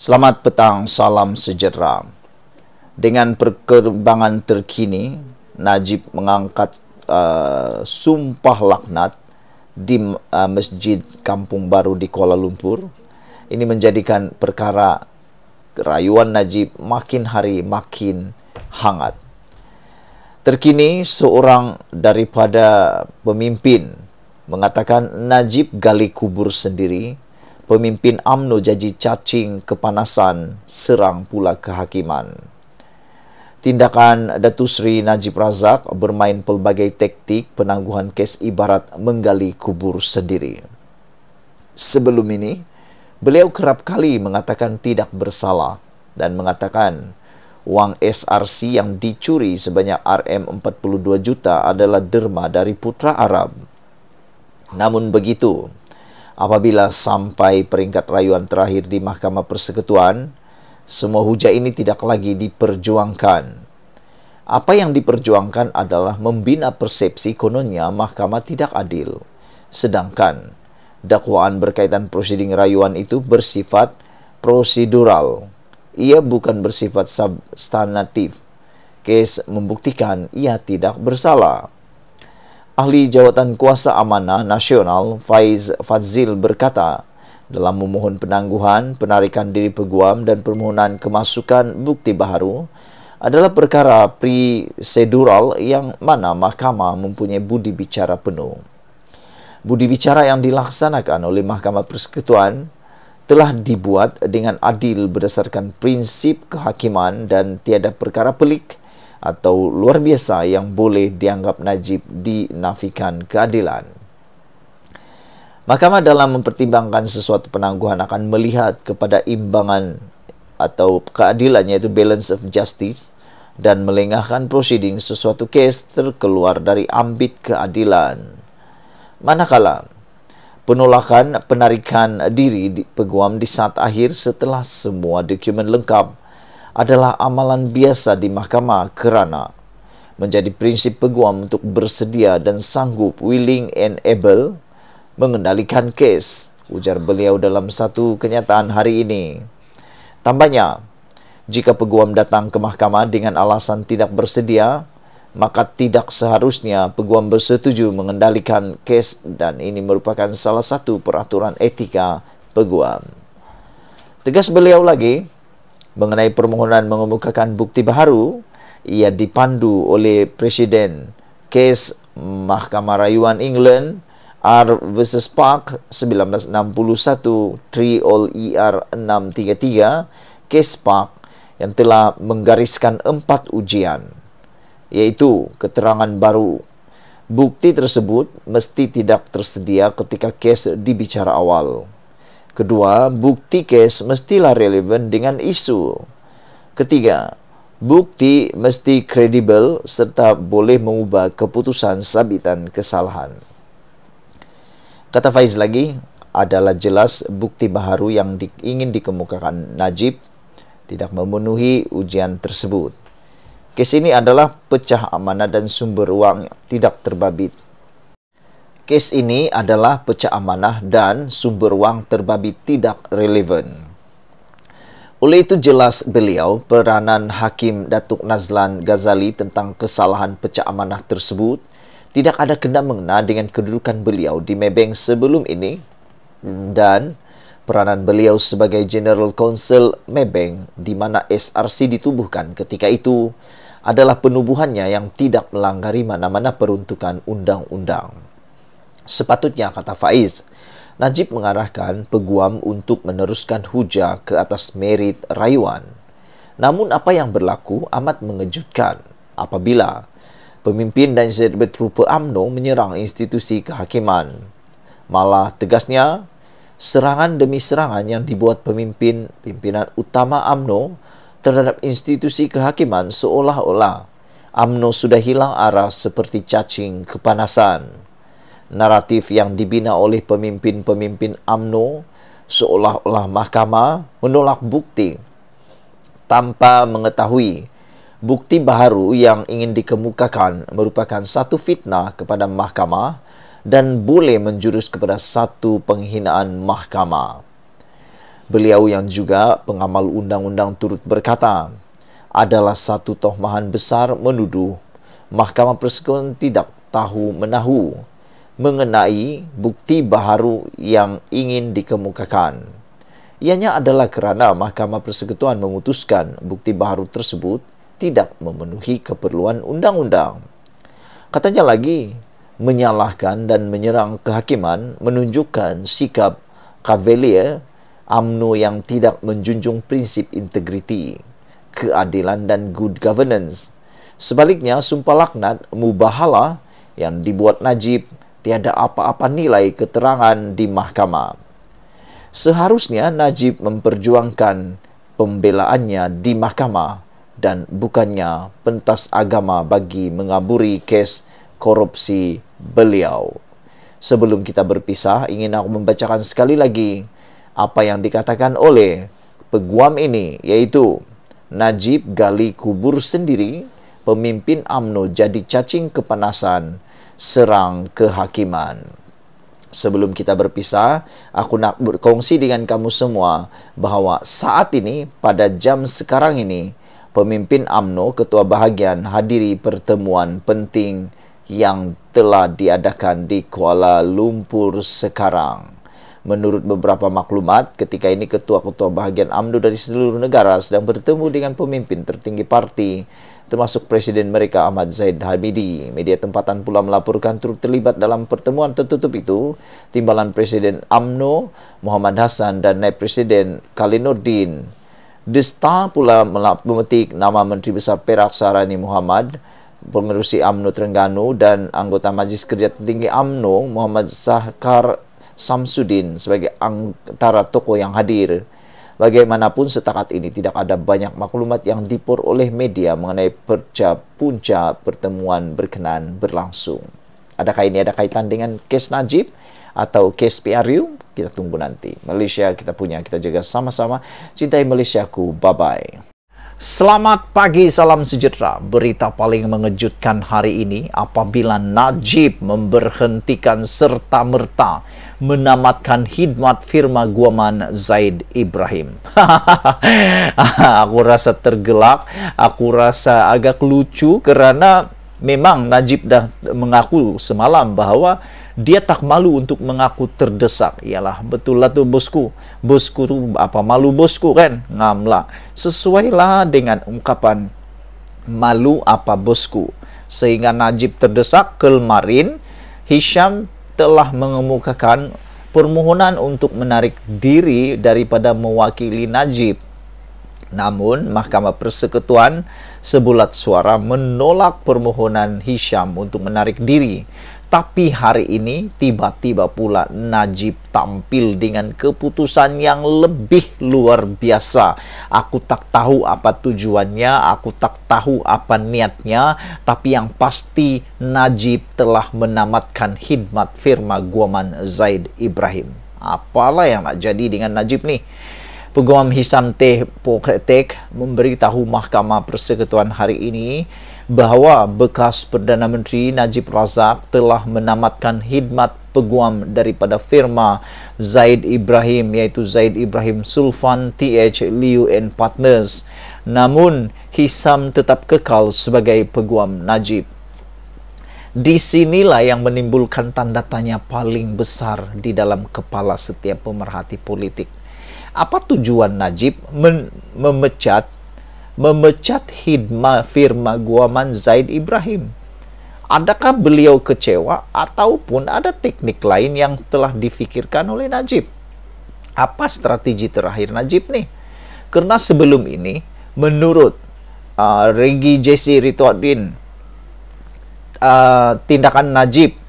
Selamat petang, salam sejahtera. Dengan perkembangan terkini, Najib mengangkat uh, sumpah laknat di uh, Masjid Kampung Baru di Kuala Lumpur. Ini menjadikan perkara rayuan Najib makin hari makin hangat. Terkini, seorang daripada pemimpin mengatakan Najib gali kubur sendiri pemimpin AMNO janji cacing kepanasan serang pula kehakiman. Tindakan Datu Sri Najib Razak bermain pelbagai taktik penangguhan kes ibarat menggali kubur sendiri. Sebelum ini, beliau kerap kali mengatakan tidak bersalah dan mengatakan wang SRC yang dicuri sebanyak RM42 juta adalah derma dari putra Arab. Namun begitu, Apabila sampai peringkat rayuan terakhir di Mahkamah Persekutuan, semua hujah ini tidak lagi diperjuangkan. Apa yang diperjuangkan adalah membina persepsi kononnya mahkamah tidak adil. Sedangkan dakwaan berkaitan prosiding rayuan itu bersifat prosedural. Ia bukan bersifat substantif. Case membuktikan ia tidak bersalah. Ahli Jawatan Kuasa Amanah Nasional Faiz Fazil berkata, dalam memohon penangguhan, penarikan diri peguam dan permohonan kemasukan bukti baharu adalah perkara prosedural yang mana mahkamah mempunyai budi bicara penuh. Budi bicara yang dilaksanakan oleh Mahkamah Persekutuan telah dibuat dengan adil berdasarkan prinsip kehakiman dan tiada perkara pelik atau luar biasa yang boleh dianggap Najib dinafikan keadilan. Mahkamah dalam mempertimbangkan sesuatu penangguhan akan melihat kepada imbangan atau keadilannya itu balance of justice dan melengahkan proceeding sesuatu kes terkeluar dari ambit keadilan. Manakala penolakan penarikan diri di peguam di saat akhir setelah semua dokumen lengkap adalah amalan biasa di mahkamah kerana menjadi prinsip peguam untuk bersedia dan sanggup willing and able mengendalikan kes ujar beliau dalam satu kenyataan hari ini tambahnya jika peguam datang ke mahkamah dengan alasan tidak bersedia maka tidak seharusnya peguam bersetuju mengendalikan kes dan ini merupakan salah satu peraturan etika peguam tegas beliau lagi mengenai permohonan mengemukakan bukti baru ia dipandu oleh Presiden kes Mahkamah Rayuan England R vs Park 1961 3 all ER 633 kes Park yang telah menggariskan empat ujian iaitu keterangan baru bukti tersebut mesti tidak tersedia ketika kes dibicara awal Kedua, bukti case mestilah relevan dengan isu. Ketiga, bukti mesti kredibel serta boleh mengubah keputusan sabitan kesalahan. Kata Faiz lagi, adalah jelas bukti baharu yang di, ingin dikemukakan Najib tidak memenuhi ujian tersebut. Kes ini adalah pecah amanah dan sumber uang tidak terbabit. kes ini adalah pecah amanah dan sumber wang terbabit tidak relevan. Oleh itu jelas beliau peranan Hakim Datuk Nazlan Ghazali tentang kesalahan pecah amanah tersebut tidak ada kena mengena dengan kedudukan beliau di Mebeng sebelum ini dan peranan beliau sebagai General Counsel Mebeng di mana SRC ditubuhkan ketika itu adalah penubuhannya yang tidak melanggari mana-mana peruntukan undang-undang sepatutnya kata Faiz. Najib mengarahkan peguam untuk meneruskan hujah ke atas merit rayuan. Namun apa yang berlaku amat mengejutkan apabila pemimpin dan jadi berupa AMNO menyerang institusi kehakiman. Malah tegasnya, serangan demi serangan yang dibuat pemimpin pimpinan utama AMNO terhadap institusi kehakiman seolah-olah AMNO sudah hilang arah seperti cacing kepanasan naratif yang dibina oleh pemimpin-pemimpin AMNO seolah-olah mahkamah menolak bukti tanpa mengetahui bukti baru yang ingin dikemukakan merupakan satu fitnah kepada mahkamah dan boleh menjurus kepada satu penghinaan mahkamah. Beliau yang juga pengamal undang-undang turut berkata adalah satu tohmahan besar menuduh mahkamah persekutuan tidak tahu menahu mengenai bukti baharu yang ingin dikemukakan. Ianya adalah kerana Mahkamah Persekutuan memutuskan bukti baharu tersebut tidak memenuhi keperluan undang-undang. Katanya lagi, menyalahkan dan menyerang kehakiman menunjukkan sikap Cavalier UMNO yang tidak menjunjung prinsip integriti, keadilan dan good governance. Sebaliknya, sumpah laknat Mubahala yang dibuat Najib tiada apa-apa nilai keterangan di mahkamah. Seharusnya Najib memperjuangkan pembelaannya di mahkamah dan bukannya pentas agama bagi mengaburi kes korupsi beliau. Sebelum kita berpisah, ingin aku membacakan sekali lagi apa yang dikatakan oleh peguam ini, yaitu Najib gali kubur sendiri, pemimpin AMNO jadi cacing kepanasan, serang kehakiman. Sebelum kita berpisah, aku nak berkongsi dengan kamu semua bahawa saat ini, pada jam sekarang ini, pemimpin AMNO, ketua bahagian, hadiri pertemuan penting yang telah diadakan di Kuala Lumpur sekarang. Menurut beberapa maklumat, ketika ini ketua-ketua bahagian AMNO dari seluruh negara sedang bertemu dengan pemimpin tertinggi parti, termasuk Presiden mereka Ahmad Zaid Hamidi. Media tempatan pula melaporkan turut terlibat dalam pertemuan tertutup itu, timbalan Presiden AMNO Muhammad Hasan dan Naib Presiden Kalinuddin. The Star pula memetik nama Menteri Besar Perak Sarani Muhammad, pengerusi AMNO Terengganu dan anggota Majlis Kerja Tertinggi AMNO Muhammad Sahkar. Samsudin sebagai antara tokoh yang hadir. Bagaimanapun setakat ini tidak ada banyak maklumat yang oleh media mengenai perca punca pertemuan berkenan berlangsung. Adakah ini ada kaitan dengan kes Najib atau kes PRU? Kita tunggu nanti. Malaysia kita punya, kita jaga sama-sama. Cintai Malaysia ku, bye-bye. Selamat pagi, salam sejahtera. Berita paling mengejutkan hari ini apabila Najib memberhentikan serta merta menamatkan khidmat firma Guaman Zaid Ibrahim. Aku rasa tergelak, aku rasa agak lucu kerana memang Najib dah mengaku semalam bahawa dia tak malu untuk mengaku terdesak ialah betul lah tu bosku bosku tu apa malu bosku kan ngamla sesuailah dengan ungkapan malu apa bosku sehingga Najib terdesak kelmarin Hisham telah mengemukakan permohonan untuk menarik diri daripada mewakili Najib namun Mahkamah Persekutuan sebulat suara menolak permohonan Hisham untuk menarik diri Tapi hari ini tiba-tiba pula Najib tampil dengan keputusan yang lebih luar biasa. Aku tak tahu apa tujuannya, aku tak tahu apa niatnya, tapi yang pasti Najib telah menamatkan khidmat firma Guaman Zaid Ibrahim. Apalah yang nak jadi dengan Najib nih? Peguam Hisam Teh Pokretek memberitahu Mahkamah Persekutuan hari ini bahawa bekas Perdana Menteri Najib Razak telah menamatkan khidmat peguam daripada firma Zaid Ibrahim iaitu Zaid Ibrahim Sulfan TH Liu and Partners. Namun, Hisam tetap kekal sebagai peguam Najib. Di sinilah yang menimbulkan tanda tanya paling besar di dalam kepala setiap pemerhati politik. Apa tujuan Najib memecat memecat hidma firma Guaman Zaid Ibrahim. Adakah beliau kecewa ataupun ada teknik lain yang telah difikirkan oleh Najib? Apa strategi terakhir Najib nih? Karena sebelum ini, menurut uh, Regi JC Rituadin, uh, tindakan Najib